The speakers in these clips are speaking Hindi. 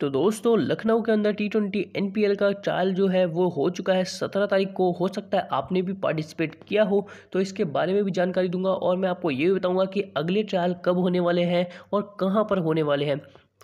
तो दोस्तों लखनऊ के अंदर टी ट्वेंटी एन का ट्रायल जो है वो हो चुका है सत्रह तारीख को हो सकता है आपने भी पार्टिसिपेट किया हो तो इसके बारे में भी जानकारी दूंगा और मैं आपको ये भी बताऊंगा कि अगले ट्रायल कब होने वाले हैं और कहाँ पर होने वाले हैं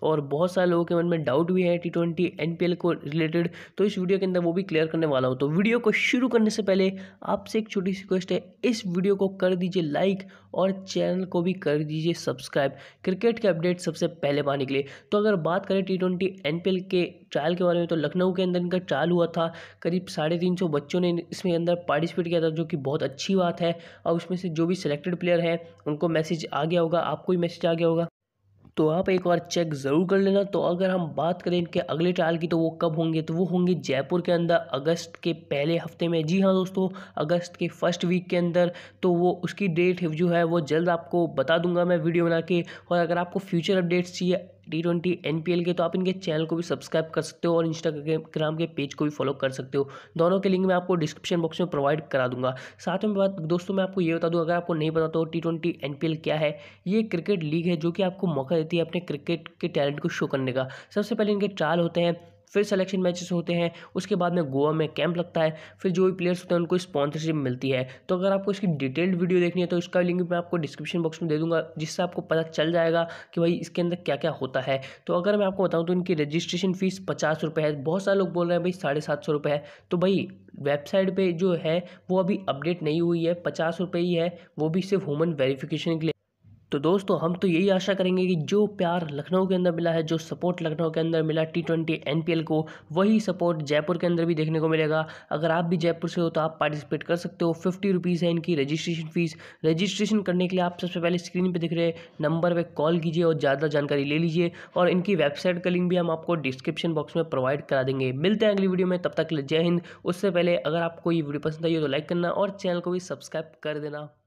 और बहुत सारे लोगों के मन में डाउट भी है टी ट्वेंटी एन को रिलेटेड तो इस वीडियो के अंदर वो भी क्लियर करने वाला हूँ तो वीडियो को शुरू करने से पहले आपसे एक छोटी सी रिक्वेस्ट है इस वीडियो को कर दीजिए लाइक और चैनल को भी कर दीजिए सब्सक्राइब क्रिकेट के अपडेट सबसे पहले पाने के लिए तो अगर बात करें टी ट्वेंटी के ट्रायल के बारे में तो लखनऊ के अंदर इनका ट्रायल हुआ था करीब साढ़े तीन सौ बच्चों ने इसमें अंदर पार्टिसिपेट किया था जो कि बहुत अच्छी बात है और उसमें से जो भी सिलेक्टेड प्लेयर हैं उनको मैसेज आ गया होगा आपको भी मैसेज आ गया होगा तो आप एक बार चेक ज़रूर कर लेना तो अगर हम बात करें इनके अगले ट्रायल की तो वो कब होंगे तो वो होंगे जयपुर के अंदर अगस्त के पहले हफ्ते में जी हाँ दोस्तों अगस्त के फर्स्ट वीक के अंदर तो वो उसकी डेट जो है वो जल्द आपको बता दूंगा मैं वीडियो बना के और अगर आपको फ्यूचर अपडेट्स चाहिए T twenty N P L के तो आप इनके चैनल को भी सब्सक्राइब कर सकते हो और इंस्टाग्राम के पेज को भी फॉलो कर सकते हो दोनों के लिंक मैं आपको डिस्क्रिप्शन बॉक्स में प्रोवाइड करा दूंगा साथ में बात दोस्तों मैं आपको ये बता दूँ अगर आपको नहीं पता तो T twenty N P L क्या है ये क्रिकेट लीग है जो कि आपको मौका देती है अपने क्रिकेट के टैलेंट को शो करने का सबसे पहले इनके ट्रायल होते हैं फिर सिलेक्शन मैचेस होते हैं उसके बाद में गोवा में कैंप लगता है फिर जो भी प्लेयर्स होते हैं उनको स्पॉन्सरशिप मिलती है तो अगर आपको इसकी डिटेल्ड वीडियो देखनी है तो इसका लिंक मैं आपको डिस्क्रिप्शन बॉक्स में दे दूंगा जिससे आपको पता चल जाएगा कि भाई इसके अंदर क्या क्या होता है तो अगर मैं आपको बताऊँ तो इनकी रजिस्ट्रेशन फीस पचास रुपये है बहुत सारे लोग बोल रहे हैं भाई साढ़े सात सौ रुपये है तो भाई वेबसाइट पर जो है वो अभी अपडेट नहीं हुई है पचास रुपये ही है वो भी सिर्फ वुमन वेरिफिकेशन के लिए तो दोस्तों हम तो यही आशा करेंगे कि जो प्यार लखनऊ के अंदर मिला है जो सपोर्ट लखनऊ के अंदर मिला टी ट्वेंटी एन को वही सपोर्ट जयपुर के अंदर भी देखने को मिलेगा अगर आप भी जयपुर से हो तो आप पार्टिसिपेट कर सकते हो फिफ्टी रुपीज़ है इनकी रजिस्ट्रेशन फ़ीस रजिस्ट्रेशन करने के लिए आप सबसे पहले स्क्रीन पर दिख रहे नंबर पर कॉल कीजिए और ज़्यादा जानकारी ले लीजिए और इनकी वेबसाइट का लिंक भी हम आपको डिस्क्रिप्शन बॉक्स में प्रोवाइड करा देंगे मिलते हैं अगली वीडियो में तब तक जय हिंद उससे पहले अगर आपको ये वीडियो पसंद आई हो तो लाइक करना और चैनल को भी सब्सक्राइब कर देना